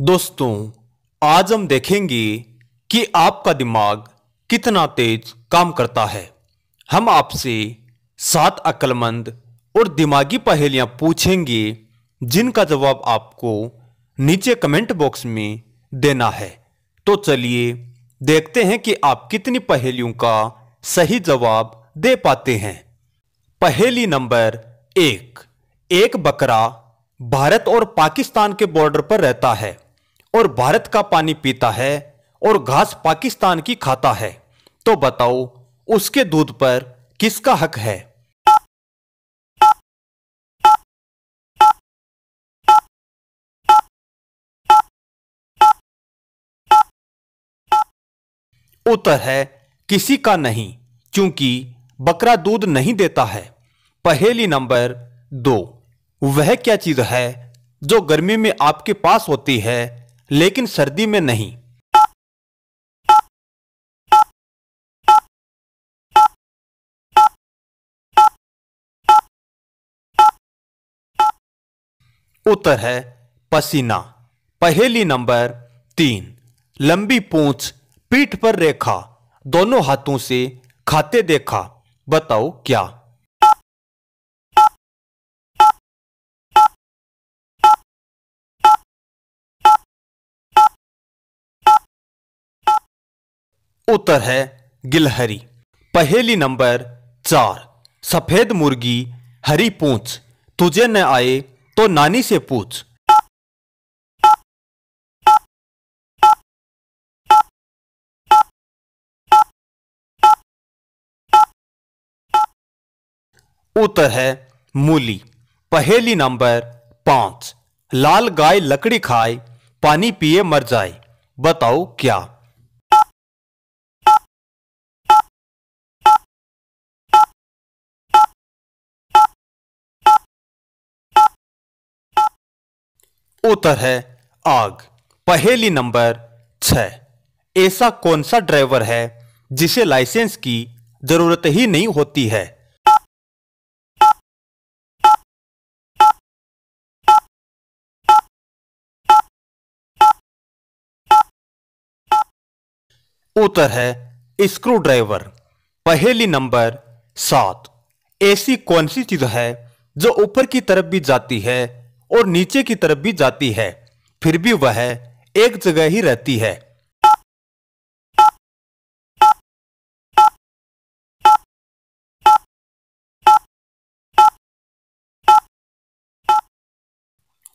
दोस्तों आज हम देखेंगे कि आपका दिमाग कितना तेज काम करता है हम आपसे सात अक्लमंद और दिमागी पहेलियां पूछेंगे जिनका जवाब आपको नीचे कमेंट बॉक्स में देना है तो चलिए देखते हैं कि आप कितनी पहेलियों का सही जवाब दे पाते हैं पहेली नंबर एक एक बकरा भारत और पाकिस्तान के बॉर्डर पर रहता है और भारत का पानी पीता है और घास पाकिस्तान की खाता है तो बताओ उसके दूध पर किसका हक है उत्तर है किसी का नहीं क्योंकि बकरा दूध नहीं देता है पहेली नंबर दो वह क्या चीज है जो गर्मी में आपके पास होती है लेकिन सर्दी में नहीं उत्तर है पसीना पहेली नंबर तीन लंबी पूंछ पीठ पर रेखा दोनों हाथों से खाते देखा बताओ क्या उत्तर है गिलहरी पहेली नंबर चार सफेद मुर्गी हरी पूछ तुझे न आए तो नानी से पूछ उत्तर है मूली पहेली नंबर पांच लाल गाय लकड़ी खाए पानी पिए मर जाए बताओ क्या उत्तर है आग पहेली नंबर छ ऐसा कौन सा ड्राइवर है जिसे लाइसेंस की जरूरत ही नहीं होती है उत्तर है स्क्रू ड्राइवर पहेली नंबर सात ऐसी कौन सी चीज है जो ऊपर की तरफ भी जाती है और नीचे की तरफ भी जाती है फिर भी वह एक जगह ही रहती है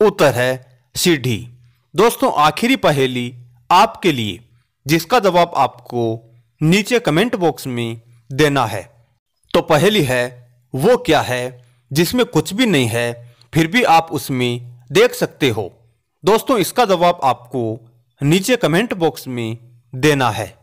उत्तर है सीढ़ी दोस्तों आखिरी पहेली आपके लिए जिसका जवाब आपको नीचे कमेंट बॉक्स में देना है तो पहेली है वो क्या है जिसमें कुछ भी नहीं है फिर भी आप उसमें देख सकते हो दोस्तों इसका जवाब आपको नीचे कमेंट बॉक्स में देना है